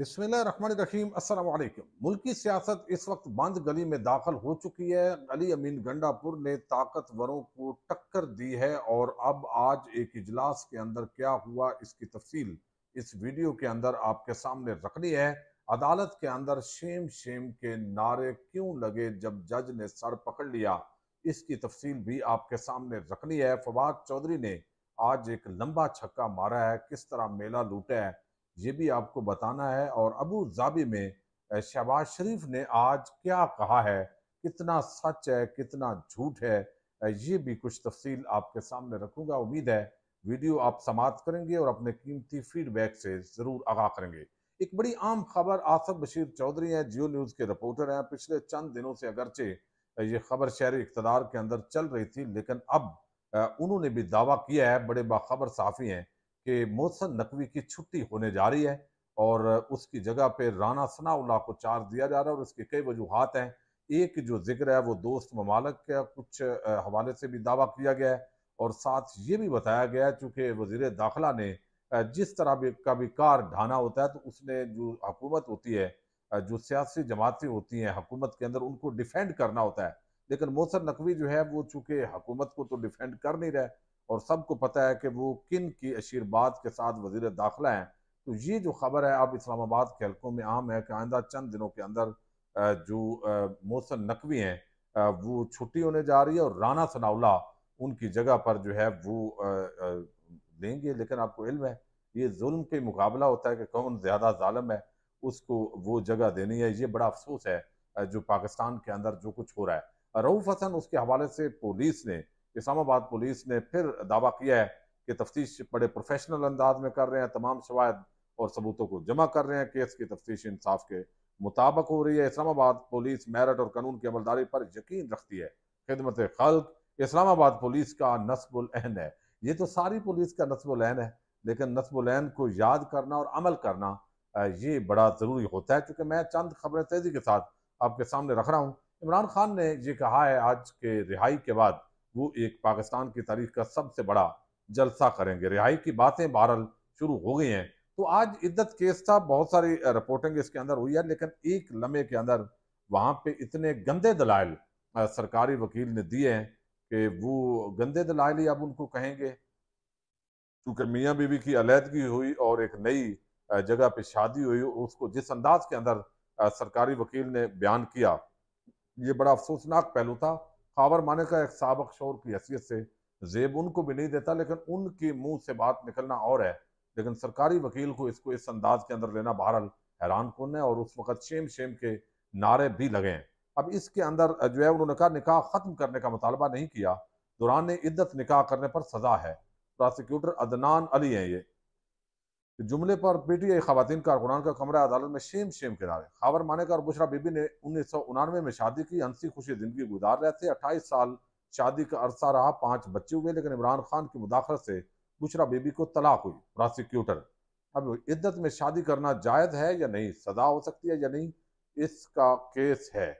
بسم اللہ الرحمن الرحیم السلام علیکم ملکی سیاست اس وقت بند گلی میں داخل ہو چکی ہے علی امین گنڈا پور نے طاقتوروں کو ٹکر دی ہے اور اب آج ایک اجلاس کے اندر کیا ہوا اس کی تفصیل اس ویڈیو کے اندر آپ کے سامنے رکھنی ہے عدالت کے اندر شیم شیم کے نعرے کیوں لگے جب جج نے سر پکڑ لیا اس کی تفصیل بھی آپ کے سامنے رکھنی ہے فواد چودری نے آج ایک لمبا چھکا مارا ہے کس طرح میلہ لوٹا ہے یہ بھی آپ کو بتانا ہے اور ابو ظہبی میں شہباز شریف نے آج کیا کہا ہے کتنا سچ ہے کتنا جھوٹ ہے یہ بھی کچھ تفصیل آپ کے سامنے رکھوں گا امید ہے ویڈیو آپ سماعت کریں گے اور اپنے قیمتی فیڈ بیک سے ضرور آگاہ کریں گے ایک بڑی عام خبر آصف بشیر چودھری ہیں جیو نیوز کے رپورٹر ہیں پچھلے چند دنوں سے اگرچہ یہ خبر شہری اقتدار کے اندر چل رہی تھی لیکن اب انہوں نے بھی دعویٰ کیا ہے بڑے باخبر صافی ہیں کہ محسن نقوی کی چھٹی ہونے جا رہی ہے اور اس کی جگہ پہ رانا ثناء اللہ کو چارج دیا جا رہا ہے اور اس کے کئی وجوہات ہیں ایک جو ذکر ہے وہ دوست ممالک کا کچھ حوالے سے بھی دعویٰ کیا گیا ہے اور ساتھ یہ بھی بتایا گیا ہے چونکہ وزیر داخلہ نے جس طرح بھی کبھی کار ڈھانا ہوتا ہے تو اس نے جو حکومت ہوتی ہے جو سیاسی جماعتیں ہوتی ہیں حکومت کے اندر ان کو ڈیفینڈ کرنا ہوتا ہے لیکن محسن نقوی جو ہے وہ چونکہ حکومت کو تو ڈیفینڈ کر نہیں رہے اور سب کو پتہ ہے کہ وہ کن کی بات کے ساتھ وزیر داخلہ ہیں تو یہ جو خبر ہے اب اسلام آباد کے حلقوں میں عام ہے کہ آئندہ چند دنوں کے اندر جو محسن نقوی ہیں وہ چھٹی ہونے جا رہی ہے اور رانا ثناء اللہ ان کی جگہ پر جو ہے وہ دیں گے لیکن آپ کو علم ہے یہ ظلم کے مقابلہ ہوتا ہے کہ کون زیادہ ظالم ہے اس کو وہ جگہ دینی ہے یہ بڑا افسوس ہے جو پاکستان کے اندر جو کچھ ہو رہا ہے روف حسن اس کے حوالے سے پولیس نے اسلام آباد پولیس نے پھر دعویٰ کیا ہے کہ تفتیش بڑے پروفیشنل انداز میں کر رہے ہیں تمام شواہد اور ثبوتوں کو جمع کر رہے ہیں کیس کی تفتیش انصاف کے مطابق ہو رہی ہے اسلام آباد پولیس میرٹ اور قانون کی عملداری پر یقین رکھتی ہے خدمت خلق اسلام آباد پولیس کا نصب العین ہے یہ تو ساری پولیس کا نصب العین ہے لیکن نصب العین کو یاد کرنا اور عمل کرنا یہ بڑا ضروری ہوتا ہے چونکہ میں چند خبریں تیزی کے ساتھ آپ کے سامنے رکھ رہا ہوں عمران خان نے یہ کہا ہے آج کے رہائی کے بعد وہ ایک پاکستان کی تاریخ کا سب سے بڑا جلسہ کریں گے رہائی کی باتیں بہرحال شروع ہو گئی ہیں تو آج عدت کیس تھا بہت ساری رپورٹنگ اس کے اندر ہوئی ہے لیکن ایک لمحے کے اندر وہاں پہ اتنے گندے دلائل سرکاری وکیل نے دیے ہیں کہ وہ گندے دلائل ہی اب ان کو کہیں گے کیونکہ میاں بیوی کی علیحدگی ہوئی اور ایک نئی جگہ پہ شادی ہوئی اس کو جس انداز کے اندر سرکاری وکیل نے بیان کیا یہ بڑا افسوسناک پہلو تھا خاور مانے کا ایک سابق شور کی حیثیت سے زیب ان کو بھی نہیں دیتا لیکن ان کے منہ سے بات نکلنا اور ہے لیکن سرکاری وکیل کو اس کو اس انداز کے اندر لینا بہرحال حیران کن ہے اور اس وقت شیم شیم کے نعرے بھی لگے ہیں اب اس کے اندر جو ہے انہوں نے کہا نکاح ختم کرنے کا مطالبہ نہیں کیا دوران عدت نکاح کرنے پر سزا ہے پراسیکیوٹر ادنان علی ہیں یہ جملے پر پی ٹی آئی خواتین کا کمرہ عدالت میں شیم شیم کنارے خاور مانے اور بشرا بی بی نے انیس سو انانوے میں شادی کی ہنسی خوشی زندگی گزار رہے تھے اٹھائیس سال شادی کا عرصہ رہا پانچ بچے ہوئے لیکن عمران خان کی مداخلت سے بشرا بی بی کو طلاق ہوئی پراسیکیوٹر اب عدت میں شادی کرنا جائز ہے یا نہیں سزا ہو سکتی ہے یا نہیں اس کا کیس ہے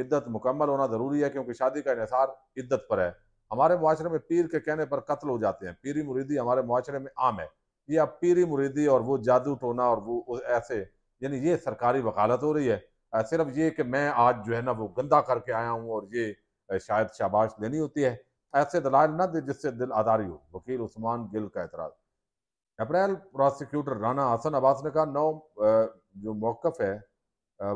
عدت مکمل ہونا ضروری ہے کیونکہ شادی کا انحصار عدت پر ہے ہمارے معاشرے میں پیر کے کہنے پر قتل ہو جاتے ہیں پیری مریدی ہمارے معاشرے میں عام ہے یہ اب پیری مریدی اور وہ جادو ٹونا اور وہ ایسے یعنی یہ سرکاری وکالت ہو رہی ہے صرف یہ کہ میں آج جو ہے نا وہ گندا کر کے آیا ہوں اور یہ شاید شاباش لینی ہوتی ہے ایسے دلائل نہ دے جس سے دل آداری ہو وکیل عثمان گل کا اعتراض اپریل پروسیکیوٹر رانا حسن عباس نے کہا نو جو موقف ہے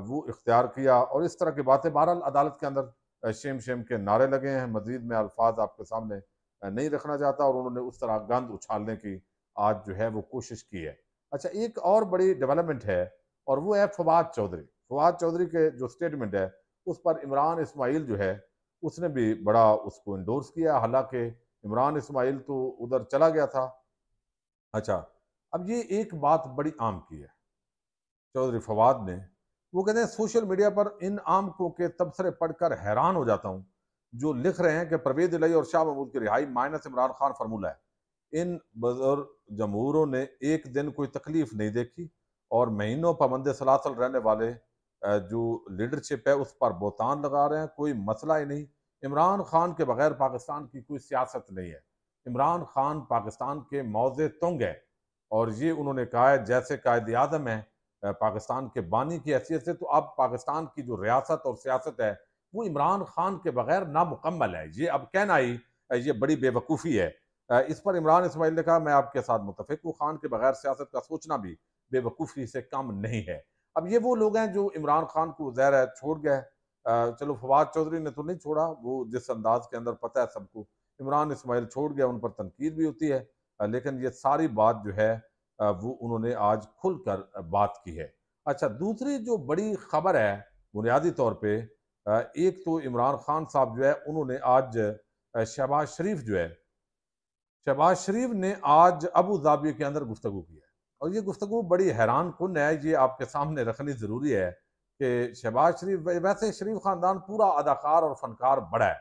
وہ اختیار کیا اور اس طرح کی باتیں بہرحال عدالت کے اندر شیم شیم کے نعرے لگے ہیں مزید میں الفاظ آپ کے سامنے نہیں رکھنا چاہتا اور انہوں نے اس طرح گند اچھالنے کی آج جو ہے وہ کوشش کی ہے اچھا ایک اور بڑی ڈیولپمنٹ ہے اور وہ ہے فواد چودھری فواد چودھری کے جو اسٹیٹمنٹ ہے اس پر عمران اسماعیل جو ہے اس نے بھی بڑا اس کو انڈورس کیا حالانکہ عمران اسماعیل تو ادھر چلا گیا تھا اچھا اب یہ ایک بات بڑی عام کی ہے چودھری فواد نے وہ کہتے ہیں سوشل میڈیا پر ان عام کو کے تبصرے پڑھ کر حیران ہو جاتا ہوں جو لکھ رہے ہیں کہ پروید علی اور شاہ محمود کی رہائی مائنس عمران خان فارمولہ ہے ان بزر جمہوروں نے ایک دن کوئی تکلیف نہیں دیکھی اور مہینوں پابند سلاسل رہنے والے جو لیڈرشپ ہے اس پر بوتان لگا رہے ہیں کوئی مسئلہ ہی نہیں عمران خان کے بغیر پاکستان کی کوئی سیاست نہیں ہے عمران خان پاکستان کے موضع تنگ ہے اور یہ انہوں نے کہا ہے جیسے قائد اعظم ہیں پاکستان کے بانی کی حیثیت سے تو اب پاکستان کی جو ریاست اور سیاست ہے وہ عمران خان کے بغیر نامکمل ہے یہ اب کہنا ہی یہ بڑی بے وقوفی ہے اس پر عمران اسماعیل نے کہا میں آپ کے ساتھ متفق ہوں خان کے بغیر سیاست کا سوچنا بھی بے وقوفی سے کم نہیں ہے اب یہ وہ لوگ ہیں جو عمران خان کو زہر ہے چھوڑ گئے چلو فواد چودھری نے تو نہیں چھوڑا وہ جس انداز کے اندر پتہ ہے سب کو عمران اسماعیل چھوڑ گیا ان پر تنقید بھی ہوتی ہے لیکن یہ ساری بات جو ہے وہ انہوں نے آج کھل کر بات کی ہے اچھا دوسری جو بڑی خبر ہے بنیادی طور پہ ایک تو عمران خان صاحب جو ہے انہوں نے آج شہباز شریف جو ہے شہباز شریف نے آج ابو ظابی کے اندر گفتگو کی ہے اور یہ گفتگو بڑی حیران کن ہے یہ آپ کے سامنے رکھنی ضروری ہے کہ شہباز شریف ویسے شریف خاندان پورا اداکار اور فنکار بڑا ہے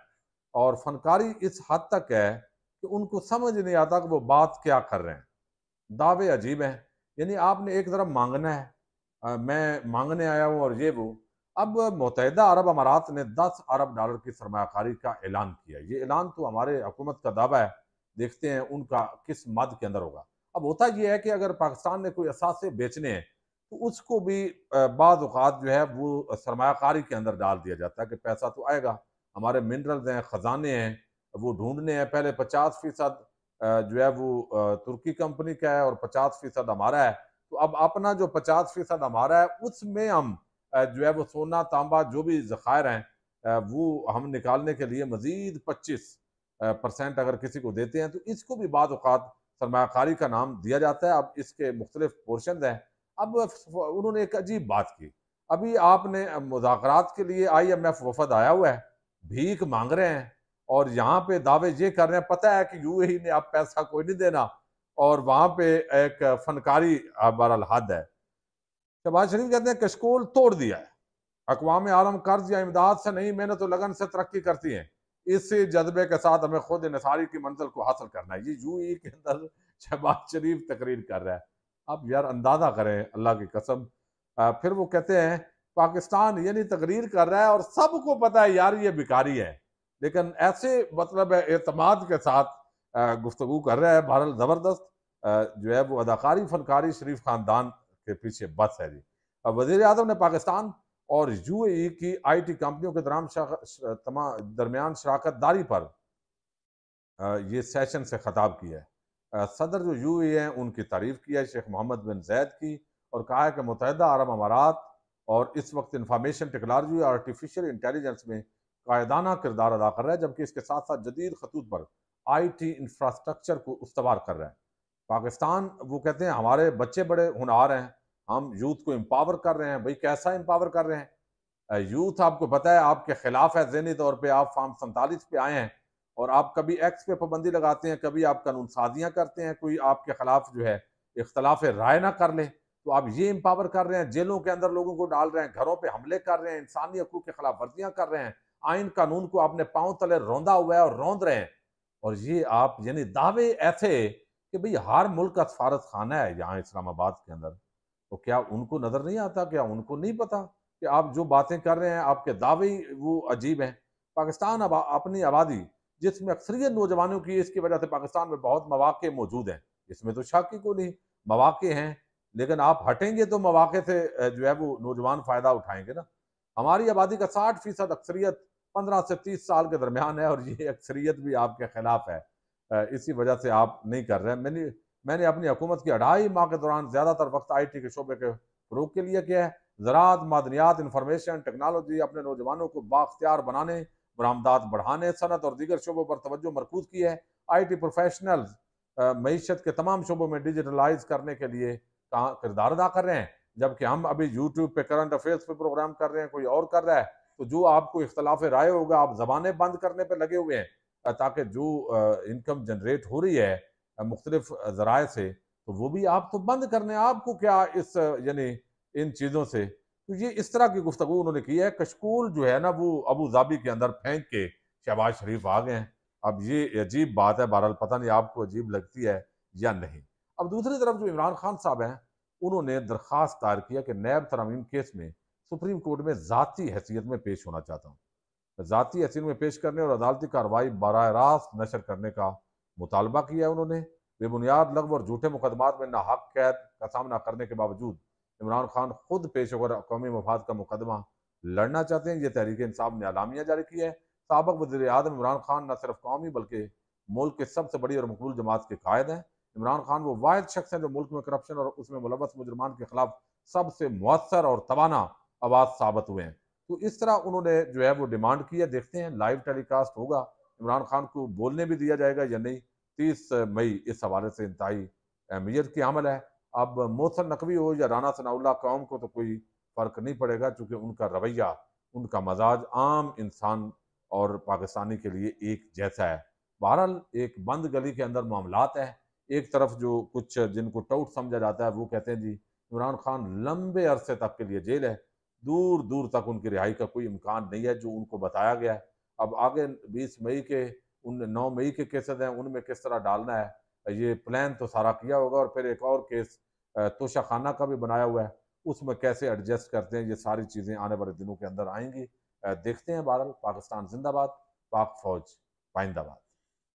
اور فنکاری اس حد تک ہے کہ ان کو سمجھ نہیں آتا کہ وہ بات کیا کر رہے ہیں دعوے عجیب ہیں یعنی آپ نے ایک طرف مانگنا ہے میں مانگنے آیا ہوں اور یہ وہ اب متحدہ عرب امارات نے دس ارب ڈالر کی سرمایہ کاری کا اعلان کیا یہ اعلان تو ہمارے حکومت کا دعویٰ ہے دیکھتے ہیں ان کا کس مد کے اندر ہوگا اب ہوتا یہ ہے کہ اگر پاکستان نے کوئی اثاثے بیچنے ہیں تو اس کو بھی بعض اوقات جو ہے وہ سرمایہ کاری کے اندر ڈال دیا جاتا ہے کہ پیسہ تو آئے گا ہمارے منرلز ہیں خزانے ہیں وہ ڈھونڈنے ہیں پہلے پچاس فیصد جو ہے وہ ترکی کمپنی کا ہے اور پچاس فیصد ہمارا ہے تو اب اپنا جو پچاس فیصد ہمارا ہے اس میں ہم جو ہے وہ سونا تانبا جو بھی ذخائر ہیں وہ ہم نکالنے کے لیے مزید پچیس پرسینٹ اگر کسی کو دیتے ہیں تو اس کو بھی بعض اوقات سرمایہ کاری کا نام دیا جاتا ہے اب اس کے مختلف پورشنز ہیں اب انہوں نے ایک عجیب بات کی ابھی آپ نے مذاکرات کے لیے آئی ایم ایف وفد آیا ہوا ہے بھیک مانگ رہے ہیں اور یہاں پہ دعوے یہ کر رہے ہیں پتہ ہے کہ یو اے نے اب پیسہ کوئی نہیں دینا اور وہاں پہ ایک فنکاری بارہ حد ہے شہباز شریف کہتے ہیں کشکول توڑ دیا ہے اقوام عالم قرض یا امداد سے نہیں محنت و لگن سے ترقی کرتی ہیں اس جذبے کے ساتھ ہمیں خود انصاری کی منزل کو حاصل کرنا ہے یہ یو ای کے اندر شہباز شریف تقریر کر رہا ہے اب یار اندازہ کریں اللہ کی قسم پھر وہ کہتے ہیں پاکستان یعنی تقریر کر رہا ہے اور سب کو پتا ہے یار یہ بیکاری ہے لیکن ایسے مطلب اعتماد کے ساتھ گفتگو کر رہا ہے بہرحال زبردست جو ہے وہ اداکاری فنکاری شریف خاندان کے پیچھے بس ہے جی اب وزیر اعظم نے پاکستان اور یو اے ای کی آئی ٹی کمپنیوں کے درام درمیان شراکت داری پر یہ سیشن سے خطاب کیا ہے صدر جو یو اے ہیں ان کی تعریف کی ہے شیخ محمد بن زید کی اور کہا ہے کہ متحدہ عرب امارات اور اس وقت انفارمیشن ٹیکنالوجی اور آرٹیفیشل انٹیلیجنس میں قائدانہ کردار ادا کر رہا ہے جبکہ اس کے ساتھ ساتھ جدید خطوط پر آئی ٹی انفراسٹرکچر کو استوار کر رہا ہے پاکستان وہ کہتے ہیں ہمارے بچے بڑے ہنہار ہیں ہم یوتھ کو امپاور کر رہے ہیں بھائی کیسا امپاور کر رہے ہیں یوتھ آپ کو ہے آپ کے خلاف ہے ذہنی طور پہ آپ فارم سنتالیس پہ آئے ہیں اور آپ کبھی ایکس پہ پابندی لگاتے ہیں کبھی آپ قانون سازیاں کرتے ہیں کوئی آپ کے خلاف جو ہے اختلاف رائے نہ کر لیں تو آپ یہ امپاور کر رہے ہیں جیلوں کے اندر لوگوں کو ڈال رہے ہیں گھروں پہ حملے کر رہے ہیں انسانی حقوق کے خلاف ورزیاں کر رہے ہیں آئین قانون کو آپ نے پاؤں تلے روندا ہوا ہے اور روند رہے ہیں اور یہ آپ یعنی دعوے ایسے کہ بھئی ہر ملک کا سفارت خانہ ہے یہاں اسلام آباد کے اندر تو کیا ان کو نظر نہیں آتا کیا ان کو نہیں پتا کہ آپ جو باتیں کر رہے ہیں آپ کے دعوے وہ عجیب ہیں پاکستان اپنی آبادی جس میں اکثریت نوجوانوں کی اس کی وجہ سے پاکستان میں بہت مواقع موجود ہیں اس میں تو شاکی کو نہیں مواقع ہیں لیکن آپ ہٹیں گے تو مواقع سے جو ہے وہ نوجوان فائدہ اٹھائیں گے نا ہماری آبادی کا ساٹھ فیصد اکثریت پندرہ سے تیس سال کے درمیان ہے اور یہ اکثریت بھی آپ کے خلاف ہے اسی وجہ سے آپ نہیں کر رہے ہیں میں نے اپنی حکومت کی اڑھائی ماہ کے دوران زیادہ تر وقت آئی ٹی کے شعبے کے فروغ کے لیے کیا ہے زراعت معدنیات انفارمیشن ٹیکنالوجی اپنے نوجوانوں کو باختیار بنانے برآمدات بڑھانے صنعت اور دیگر شعبوں پر توجہ مرکوز کی ہے آئی ٹی پروفیشنلز معیشت کے تمام شعبوں میں ڈیجیٹلائز کرنے کے لیے کردار ادا کر رہے ہیں جب کہ ہم ابھی یوٹیوب پہ کرنٹ افیئرس پہ پروگرام کر رہے ہیں کوئی اور کر رہا ہے تو جو آپ کو اختلاف رائے ہوگا آپ زبانیں بند کرنے پہ لگے ہوئے ہیں تاکہ جو انکم جنریٹ ہو رہی ہے مختلف ذرائع سے تو وہ بھی آپ تو بند کرنے آپ کو کیا اس یعنی ان چیزوں سے تو یہ اس طرح کی گفتگو انہوں نے کی ہے کشکول جو ہے نا وہ ابو ظابی کے اندر پھینک کے شہباز شریف آ گئے ہیں اب یہ عجیب بات ہے بہرحال پتہ نہیں آپ کو عجیب لگتی ہے یا نہیں اب دوسری طرف جو عمران خان صاحب ہیں انہوں نے درخواست دائر کیا کہ نیب ترامیم کیس میں سپریم کورٹ میں ذاتی حیثیت میں پیش ہونا چاہتا ہوں ذاتی حیثیت میں پیش کرنے اور عدالتی کارروائی براہ راست نشر کرنے کا مطالبہ کیا ہے انہوں نے بے بنیاد لغو اور جھوٹے مقدمات میں نہ حق قید کا سامنا کرنے کے باوجود عمران خان خود پیش ہو کر قومی مفاد کا مقدمہ لڑنا چاہتے ہیں یہ تحریک انصاف نے اعلامیہ جاری کی ہے سابق وزیر اعظم عمران خان نہ صرف قومی بلکہ ملک کے سب سے بڑی اور مقبول جماعت کے قائد ہیں عمران خان وہ واحد شخص ہیں جو ملک میں کرپشن اور اس میں ملوث مجرمان کے خلاف سب سے مؤثر اور توانا آواز ثابت ہوئے ہیں تو اس طرح انہوں نے جو ہے وہ ڈیمانڈ کی ہے دیکھتے ہیں لائیو ٹیلی کاسٹ ہوگا عمران خان کو بولنے بھی دیا جائے گا یا نہیں تیس مئی اس حوالے سے انتہائی اہمیت کی عمل ہے اب محسن نقوی ہو یا رانا ثناء اللہ قوم کو تو کوئی فرق نہیں پڑے گا چونکہ ان کا رویہ ان کا مزاج عام انسان اور پاکستانی کے لیے ایک جیسا ہے بہرحال ایک بند گلی کے اندر معاملات ہیں ایک طرف جو کچھ جن کو ٹوٹ سمجھا جاتا ہے وہ کہتے ہیں جی عمران خان لمبے عرصے تک کے لیے جیل ہے دور دور تک ان کی رہائی کا کوئی امکان نہیں ہے جو ان کو بتایا گیا ہے اب آگے بیس مئی کے ان نو مئی کے کیسز ہیں ان میں کس طرح ڈالنا ہے یہ پلان تو سارا کیا ہوگا اور پھر ایک اور کیس توشہ خانہ کا بھی بنایا ہوا ہے اس میں کیسے ایڈجسٹ کرتے ہیں یہ ساری چیزیں آنے والے دنوں کے اندر آئیں گی دیکھتے ہیں بہرحال پاکستان زندہ باد پاک فوج پائندہ باد